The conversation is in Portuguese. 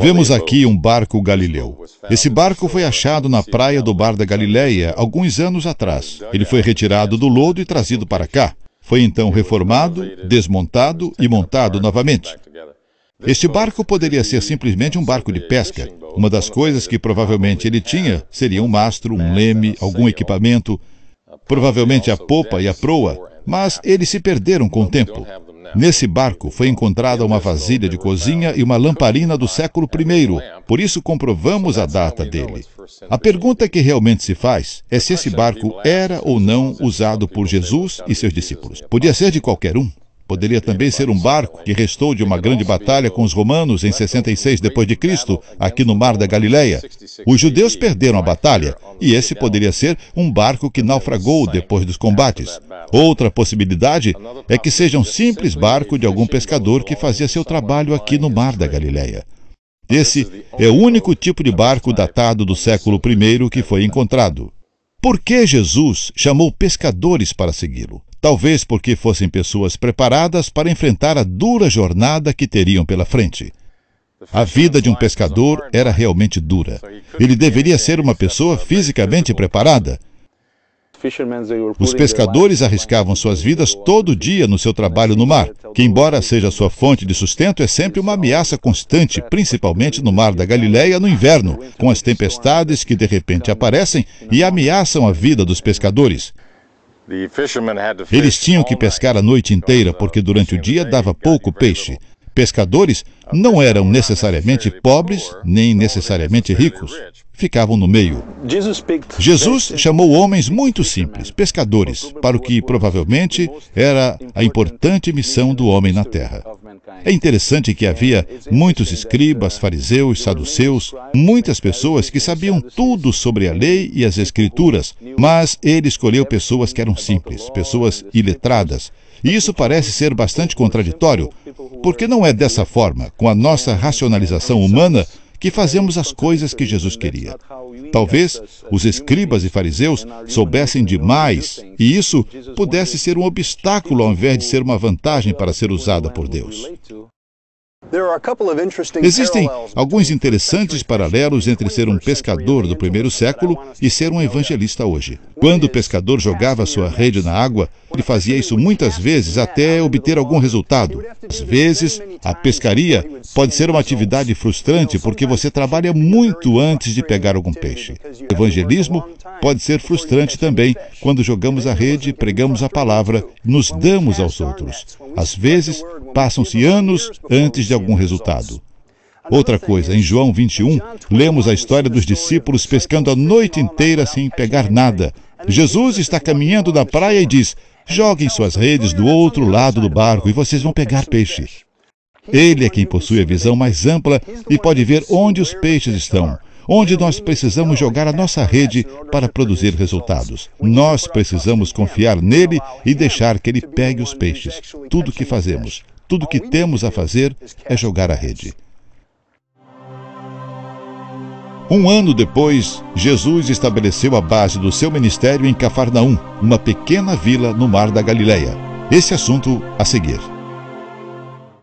Vemos aqui um barco galileu. Esse barco foi achado na praia do Bar da Galileia alguns anos atrás. Ele foi retirado do lodo e trazido para cá. Foi então reformado, desmontado e montado novamente. Este barco poderia ser simplesmente um barco de pesca. Uma das coisas que provavelmente ele tinha seria um mastro, um leme, algum equipamento, provavelmente a popa e a proa, mas eles se perderam com o tempo. Nesse barco foi encontrada uma vasilha de cozinha e uma lamparina do século I, por isso comprovamos a data dele. A pergunta que realmente se faz é se esse barco era ou não usado por Jesus e seus discípulos. Podia ser de qualquer um. Poderia também ser um barco que restou de uma grande batalha com os romanos em 66 depois de Cristo, aqui no mar da Galileia. Os judeus perderam a batalha, e esse poderia ser um barco que naufragou depois dos combates. Outra possibilidade é que seja um simples barco de algum pescador que fazia seu trabalho aqui no mar da Galileia. Esse é o único tipo de barco datado do século I que foi encontrado. Por que Jesus chamou pescadores para segui-lo? talvez porque fossem pessoas preparadas para enfrentar a dura jornada que teriam pela frente. A vida de um pescador era realmente dura. Ele deveria ser uma pessoa fisicamente preparada. Os pescadores arriscavam suas vidas todo dia no seu trabalho no mar, que, embora seja sua fonte de sustento, é sempre uma ameaça constante, principalmente no mar da Galileia no inverno, com as tempestades que de repente aparecem e ameaçam a vida dos pescadores. Eles tinham que pescar a noite inteira porque durante o dia dava pouco peixe. Pescadores não eram necessariamente pobres nem necessariamente ricos. Ficavam no meio. Jesus chamou homens muito simples, pescadores, para o que provavelmente era a importante missão do homem na terra. É interessante que havia muitos escribas, fariseus, saduceus, muitas pessoas que sabiam tudo sobre a lei e as escrituras, mas ele escolheu pessoas que eram simples, pessoas iletradas. E isso parece ser bastante contraditório, porque não é dessa forma, com a nossa racionalização humana, que fazemos as coisas que Jesus queria. Talvez os escribas e fariseus soubessem demais e isso pudesse ser um obstáculo ao invés de ser uma vantagem para ser usada por Deus. Existem alguns interessantes paralelos entre ser um pescador do primeiro século e ser um evangelista hoje. Quando o pescador jogava sua rede na água, ele fazia isso muitas vezes até obter algum resultado. Às vezes, a pescaria pode ser uma atividade frustrante porque você trabalha muito antes de pegar algum peixe. O evangelismo pode ser frustrante também quando jogamos a rede, pregamos a palavra, nos damos aos outros. Às vezes, Passam-se anos antes de algum resultado. Outra coisa, em João 21, lemos a história dos discípulos pescando a noite inteira sem pegar nada. Jesus está caminhando na praia e diz: Joguem suas redes do outro lado do barco e vocês vão pegar peixe. Ele é quem possui a visão mais ampla e pode ver onde os peixes estão, onde nós precisamos jogar a nossa rede para produzir resultados. Nós precisamos confiar nele e deixar que ele pegue os peixes, tudo o que fazemos. Tudo o que temos a fazer é jogar a rede. Um ano depois, Jesus estabeleceu a base do seu ministério em Cafarnaum, uma pequena vila no mar da Galileia. Esse assunto a seguir.